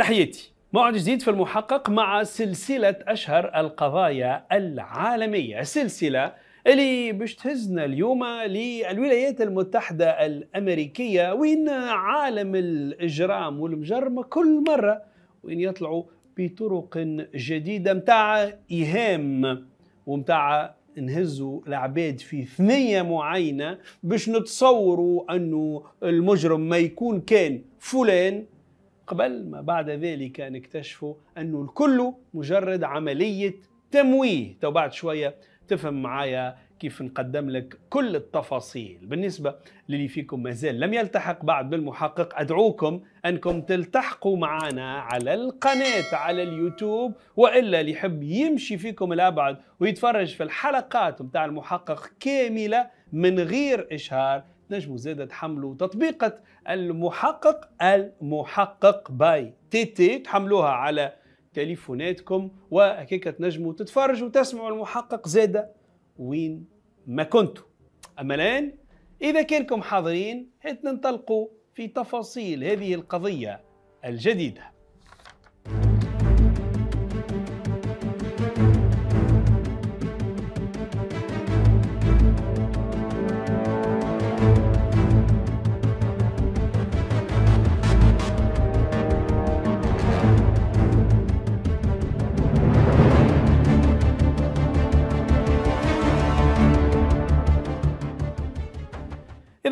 تحياتي موعد جديد في المحقق مع سلسلة أشهر القضايا العالمية سلسلة اللي باش تهزنا اليوم للولايات المتحدة الأمريكية وين عالم الإجرام والمجرم كل مرة وين يطلعوا بطرق جديدة متاع إيهام ومتاع نهزوا العباد في ثنية معينة باش نتصوروا أنه المجرم ما يكون كان فلان قبل ما بعد ذلك نكتشفوا أنه الكل مجرد عملية تمويه تو بعد شوية تفهم معايا كيف نقدم لك كل التفاصيل بالنسبة للي فيكم مازال لم يلتحق بعد بالمحقق أدعوكم أنكم تلتحقوا معنا على القناة على اليوتيوب وإلا اللي يحب يمشي فيكم الأبعد ويتفرج في الحلقات بتاع المحقق كاملة من غير إشهار تنجموا زادة تحملوا تطبيقة المحقق المحقق باي تي تي تحملوها على تليفوناتكم وهكاك تنجموا تتفرجوا وتسمعوا المحقق زادة وين ما كنتوا أما الآن إذا كانكم حاضرين هات ننطلقوا في تفاصيل هذه القضية الجديدة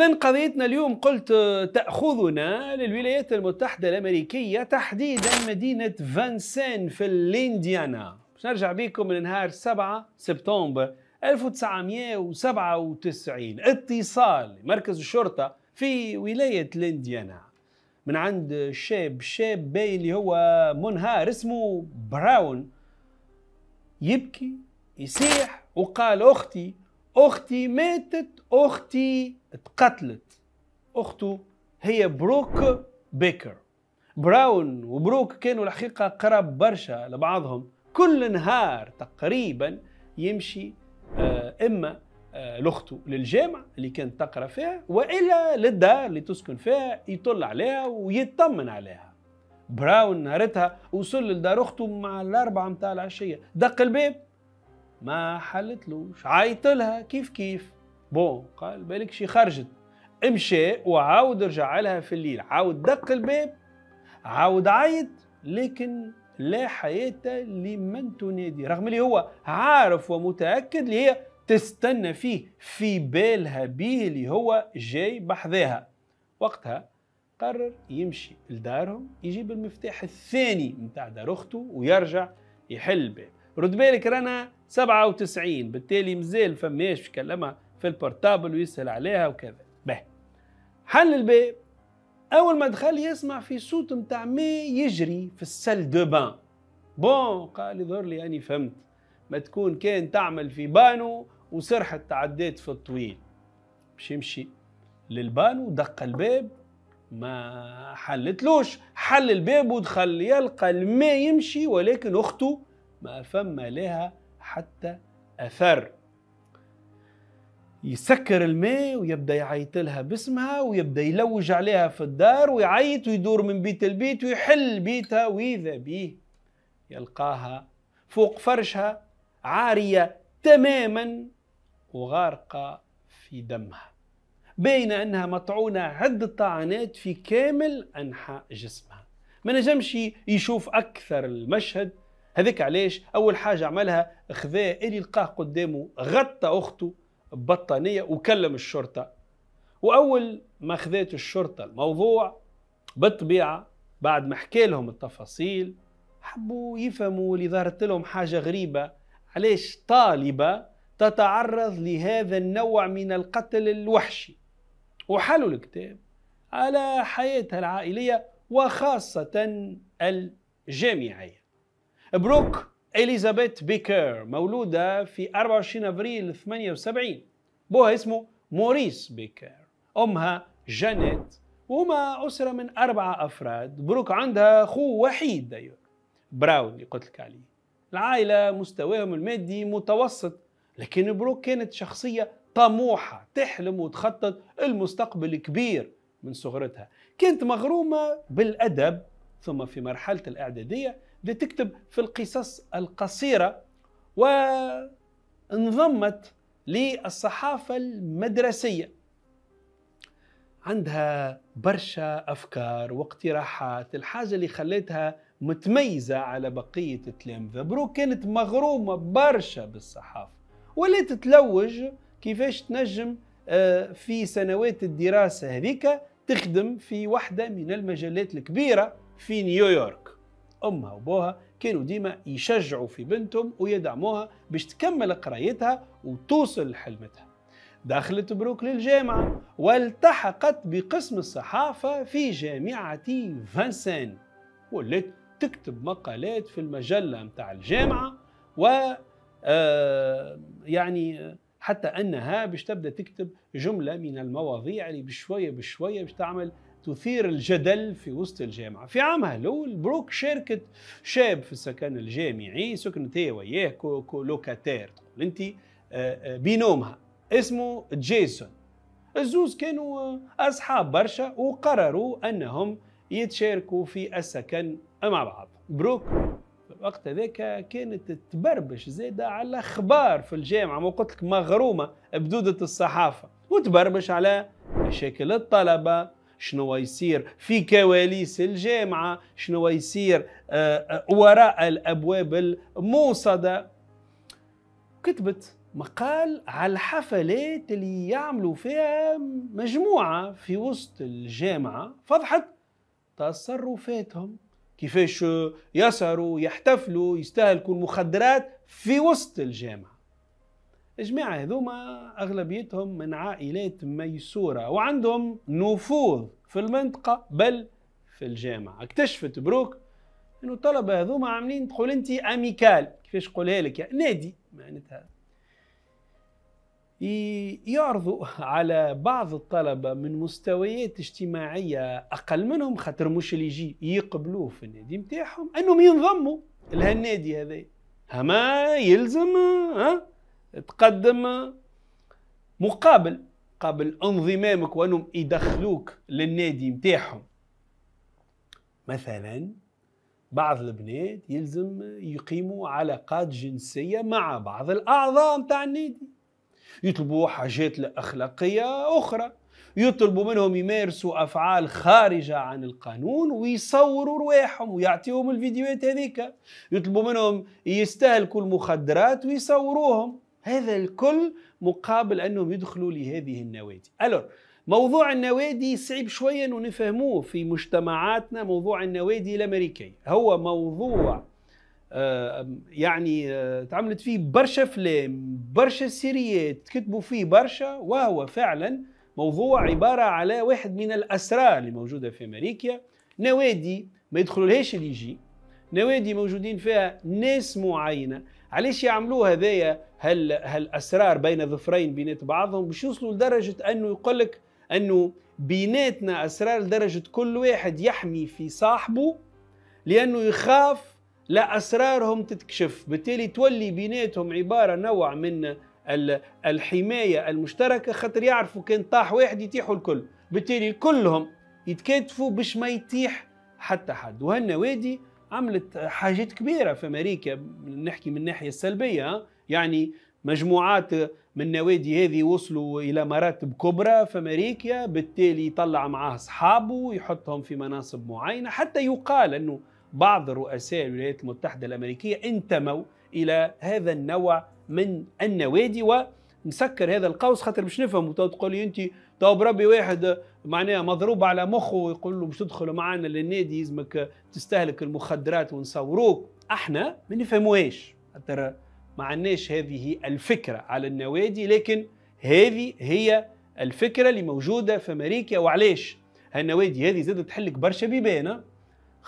إذا قضيتنا اليوم قلت آه، تأخذنا للولايات المتحدة الأمريكية تحديدا مدينة فانسين في الانديانا باش نرجع بيكم لنهار 7 سبتمبر 1997 اتصال مركز الشرطة في ولاية الانديانا من عند شاب شاب باين اللي هو منهار اسمه براون يبكي يسيح وقال أختي أختي ماتت أختي اتقتلت اخته هي بروك بيكر براون وبروك كانوا الحقيقه قرب برشا لبعضهم كل نهار تقريبا يمشي آه، اما آه، لاخته للجامع اللي كانت تقرا فيها والا للدار اللي تسكن فيها يطل عليها ويطمن عليها براون نهارتها وصل لدار اخته مع الاربعه متاع العشيه دق الباب ما حلتلوش عيطلها كيف كيف بون قال بالك شي خرجت امشي وعاود رجع لها في الليل عاود دق الباب عاود عيط لكن لا حياة لمن تنادي رغم اللي هو عارف ومتأكد اللي هي تستنى فيه في بالها بيه اللي هو جاي بحذاها وقتها قرر يمشي لدارهم يجيب المفتاح الثاني متاع دار اخته ويرجع يحل الباب رد بالك رانا 97 بالتالي مازال فماش كلمه في البورتابل ويسهل عليها وكذا به حل الباب اول ما دخل يسمع في صوت نتاع ما يجري في السل دو بان بون قال يظهر لي اني فهمت ما تكون كان تعمل في بانو وسرحت تعديت في الطويل مش يمشي للبانو دق الباب ما حلتلوش حل الباب ودخل يلقى الماء يمشي ولكن اخته ما فما لها حتى اثر يسكر الماء ويبدا يعيط لها باسمها ويبدا يلوج عليها في الدار ويعيط ويدور من بيت لبيت ويحل بيتها واذا به يلقاها فوق فرشها عاريه تماما وغارقه في دمها بين انها مطعونه عده طعنات في كامل انحاء جسمها ما نجمش يشوف اكثر المشهد هذاك علاش اول حاجه عملها خذاه اللي لقاه قدامه غطى اخته بطانية وكلم الشرطة وأول ما خذيت الشرطة الموضوع بالطبيعة بعد ما حكى لهم التفاصيل حبوا يفهموا اللي ظهرت لهم حاجة غريبة علاش طالبة تتعرض لهذا النوع من القتل الوحشي وحلوا الكتاب على حياتها العائلية وخاصة الجامعية بروك إليزابيث بيكر مولودة في 24 أبريل 78 بوها اسمه موريس بيكر أمها جانيت وهما أسرة من أربعة أفراد بروك عندها أخو وحيد داير براون اللي قلت لك عليه العائلة مستواهم المادي متوسط لكن بروك كانت شخصية طموحة تحلم وتخطط المستقبل الكبير من صغرتها كانت مغرومة بالأدب ثم في مرحلة الإعدادية بتكتب في القصص القصيرة وانضمت للصحافة المدرسية عندها برشا أفكار واقتراحات الحاجة اللي خلتها متميزة على بقية التلامذة برو كانت مغرومة برشا بالصحافة ولا تتلوج كيفاش تنجم آه، في سنوات الدراسة هذيك تخدم في واحدة من المجلات الكبيرة في نيويورك امها وابوها كانوا ديما يشجعوا في بنتهم ويدعموها باش تكمل قرايتها وتوصل لحلمتها دخلت بروك للجامعة والتحقت بقسم الصحافة في جامعة فانسان ولات تكتب مقالات في المجلة متاع الجامعة و آه، يعني حتى أنها باش تبدأ تكتب جملة من المواضيع اللي بشوية بشوية باش تعمل تثير الجدل في وسط الجامعة في عامها الأول بروك شاركت شاب في السكن الجامعي سكنت هي وياه كولوكاتير تقول أنت آه، آه، بينومها اسمه جيسون الزوز كانوا آه، أصحاب برشا وقرروا أنهم يتشاركوا في السكن مع بعض بروك الوقت ذاك كانت تبربش زاده على الاخبار في الجامعه ما قلت لك مغرومه بدوده الصحافه وتبربش على مشاكل الطلبه شنو يصير في كواليس الجامعة شنو يصير آه، آه، وراء الأبواب الموصدة كتبت مقال على الحفلات اللي يعملوا فيها مجموعة في وسط الجامعة فضحت تصرفاتهم كيفاش يسهروا يحتفلوا يستهلكوا المخدرات في وسط الجامعة الجماعة هذوما أغلبيتهم من عائلات ميسورة وعندهم نفوذ في المنطقة بل في الجامعة اكتشفت بروك انه الطلبه هذوما عاملين تقول انت اميكال كيفاش نقولها لك يا يعني نادي معناتها يعرضوا على بعض الطلبة من مستويات اجتماعية أقل منهم خاطر مش اللي يجي يقبلوه في النادي متاعهم أنهم ينضموا لهالنادي هذا هما يلزم ها تقدم مقابل قبل انضمامك وانهم يدخلوك للنادي نتاعهم مثلا بعض البنات يلزم يقيموا علاقات جنسية مع بعض الأعضاء متاع النادي يطلبوا حاجات أخلاقية أخرى يطلبوا منهم يمارسوا أفعال خارجة عن القانون ويصوروا رواحهم ويعطيهم الفيديوهات هذيك يطلبوا منهم يستهلكوا المخدرات ويصوروهم هذا الكل مقابل انهم يدخلوا لهذه النوادي الو موضوع النوادي صعب شويه انه نفهموه في مجتمعاتنا موضوع النوادي الامريكيه هو موضوع آه، يعني آه، تعملت فيه برشا افلام برشا سيريات كتبوا فيه برشا وهو فعلا موضوع عباره على واحد من الاسرار اللي موجوده في امريكا نوادي ما يدخلولهاش اللي يجي نوادي موجودين فيها ناس معينه علاش يعملوا هذايا هال هالاسرار بين ظفرين بينات بعضهم باش يوصلوا لدرجه انه يقول لك انه بيناتنا اسرار لدرجه كل واحد يحمي في صاحبه لانه يخاف لا اسرارهم تتكشف بالتالي تولي بيناتهم عباره نوع من الحمايه المشتركه خاطر يعرفوا كان طاح واحد يتيحوا الكل بالتالي كلهم يتكاتفوا باش ما يتيح حتى حد وهالنوادي عملت حاجات كبيره في امريكا نحكي من الناحيه السلبيه يعني مجموعات من النوادي هذه وصلوا الى مراتب كبرى في امريكا بالتالي يطلع معاه اصحابه ويحطهم في مناصب معينه حتى يقال انه بعض رؤساء الولايات المتحده الامريكيه انتموا الى هذا النوع من النوادي و نسكر هذا القوس خاطر باش نفهموا تقول لي انت تو بربي واحد معناها مضروب على مخه ويقول له باش تدخل معنا للنادي يلزمك تستهلك المخدرات ونصوروك احنا ما نفهموهاش خاطر ما عندناش هذه الفكره على النوادي لكن هذه هي الفكره اللي موجوده في امريكا وعلاش هالنوادي هذه زادت تحلك برشا بيبان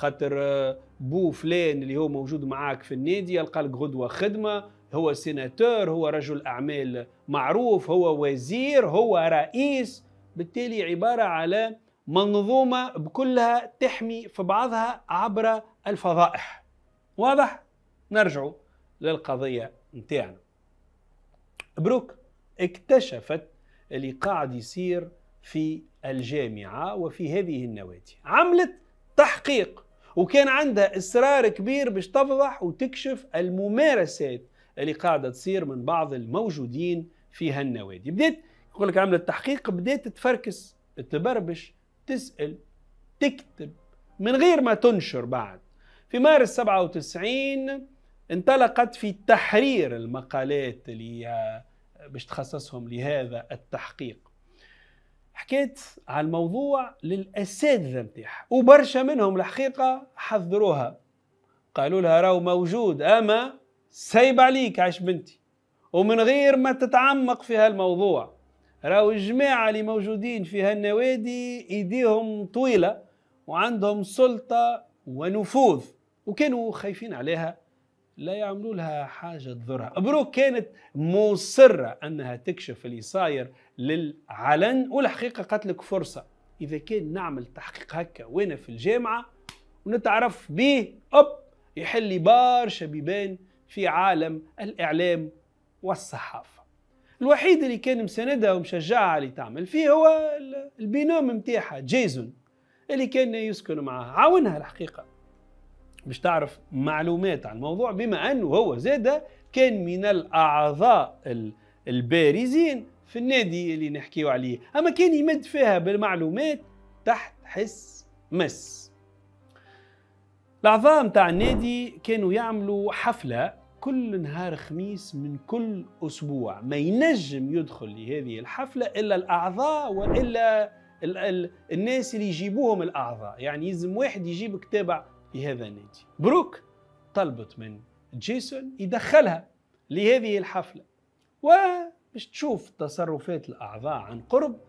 خاطر آه، بو فلان اللي هو موجود معاك في النادي يلقى لك غدوه خدمه هو سيناتور هو رجل اعمال معروف هو وزير هو رئيس بالتالي عباره على منظومه بكلها تحمي في بعضها عبر الفضائح واضح نرجع للقضيه نتاعنا بروك اكتشفت اللي قاعد يصير في الجامعه وفي هذه النوادي عملت تحقيق وكان عندها اصرار كبير باش تفضح وتكشف الممارسات اللي قاعده تصير من بعض الموجودين في هالنوادي بدات يقول لك عملت تحقيق بدات تفركس تبربش تسال تكتب من غير ما تنشر بعد في مارس 97 انطلقت في تحرير المقالات اللي باش تخصصهم لهذا التحقيق حكيت على الموضوع للاساتذه نتاعها وبرشا منهم الحقيقه حذروها قالوا لها راهو موجود اما سايب عليك عش بنتي ومن غير ما تتعمق في هالموضوع راهو الجماعه اللي موجودين في هالنوادي ايديهم طويله وعندهم سلطه ونفوذ وكانوا خايفين عليها لا يعملوا لها حاجة تضرها بروك كانت مصرة أنها تكشف اللي صاير للعلن والحقيقة قتلك فرصة إذا كان نعمل تحقيق هكا وأنا في الجامعة ونتعرف به أب يحل لي برشا بيبان في عالم الإعلام والصحافة الوحيد اللي كان مساندها ومشجعها اللي تعمل فيه هو البينوم متاعها جيزون اللي كان يسكن معها عاونها الحقيقة باش تعرف معلومات عن الموضوع بما انه هو زاد كان من الاعضاء البارزين في النادي اللي نحكيو عليه اما كان يمد فيها بالمعلومات تحت حس مس الاعضاء متاع النادي كانوا يعملوا حفله كل نهار خميس من كل اسبوع ما ينجم يدخل لهذه الحفله الا الاعضاء والا الناس اللي يجيبوهم الاعضاء يعني يلزم واحد يجيب كتابه لهذا النادي بروك طلبت من جيسون يدخلها لهذه الحفلة وباش تشوف تصرفات الأعضاء عن قرب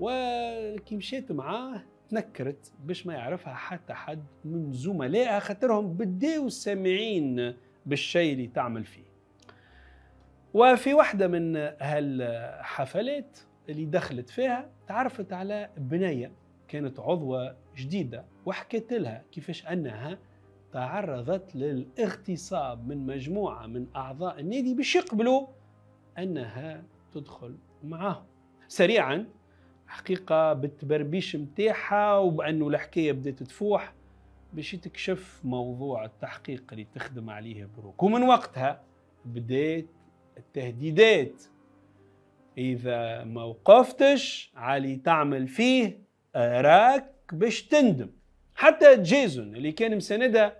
وكي مشيت معاه تنكرت باش ما يعرفها حتى حد من زملائها خاطرهم بداو السامعين بالشيء اللي تعمل فيه وفي واحدة من هالحفلات اللي دخلت فيها تعرفت على بنية كانت عضوة جديدة وحكيت لها كيفاش أنها تعرضت للاغتصاب من مجموعة من أعضاء النادي باش يقبلوا أنها تدخل معاهم سريعا حقيقة بالتبربيش متاحة وبأنه الحكاية بدأت تفوح باش تكشف موضوع التحقيق اللي تخدم عليه بروك ومن وقتها بدات التهديدات إذا ما وقفتش علي تعمل فيه أراك باش تندم حتى جيزون اللي كان مساندها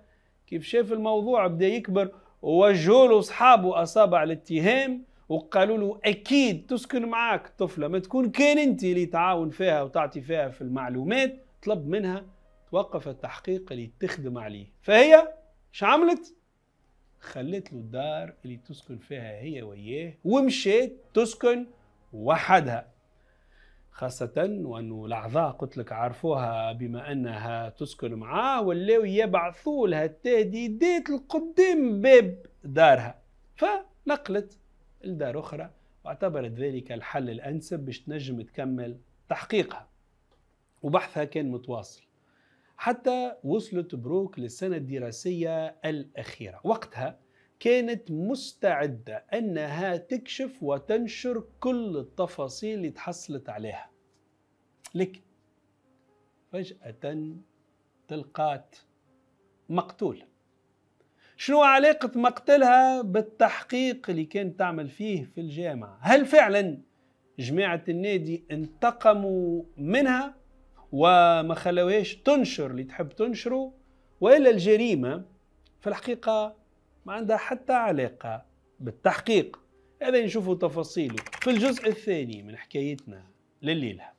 كيف شاف الموضوع بدا يكبر ووجهوا له اصحابه اصابع الاتهام وقالوا له اكيد تسكن معاك طفله ما تكون كان انت اللي تعاون فيها وتعطي فيها في المعلومات طلب منها توقف التحقيق اللي تخدم عليه فهي ش عملت خلت له الدار اللي تسكن فيها هي وياه ومشيت تسكن وحدها خاصة وأنه الأعضاء قلت لك عرفوها بما أنها تسكن معاه ولاو يبعثوا لها التهديدات لقدام باب دارها فنقلت لدار أخرى واعتبرت ذلك الحل الأنسب باش تنجم تكمل تحقيقها وبحثها كان متواصل حتى وصلت بروك للسنة الدراسية الأخيرة وقتها كانت مستعدة أنها تكشف وتنشر كل التفاصيل اللي تحصلت عليها لكن فجأة تلقات مقتول شنو علاقة مقتلها بالتحقيق اللي كانت تعمل فيه في الجامعة هل فعلا جماعة النادي انتقموا منها وما خلوهاش تنشر اللي تحب تنشره وإلا الجريمة في الحقيقة ما عندها حتى علاقة بالتحقيق هذا نشوفوا تفاصيله في الجزء الثاني من حكايتنا لليلة